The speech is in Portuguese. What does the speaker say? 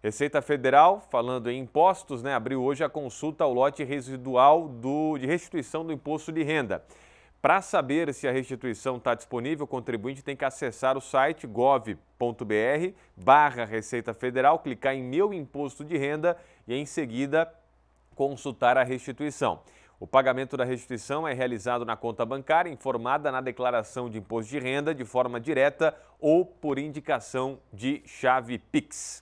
Receita Federal, falando em impostos, né, abriu hoje a consulta ao lote residual do, de restituição do imposto de renda. Para saber se a restituição está disponível, o contribuinte tem que acessar o site gov.br barra Receita Federal, clicar em Meu Imposto de Renda e, em seguida, consultar a restituição. O pagamento da restituição é realizado na conta bancária informada na declaração de imposto de renda de forma direta ou por indicação de chave Pix.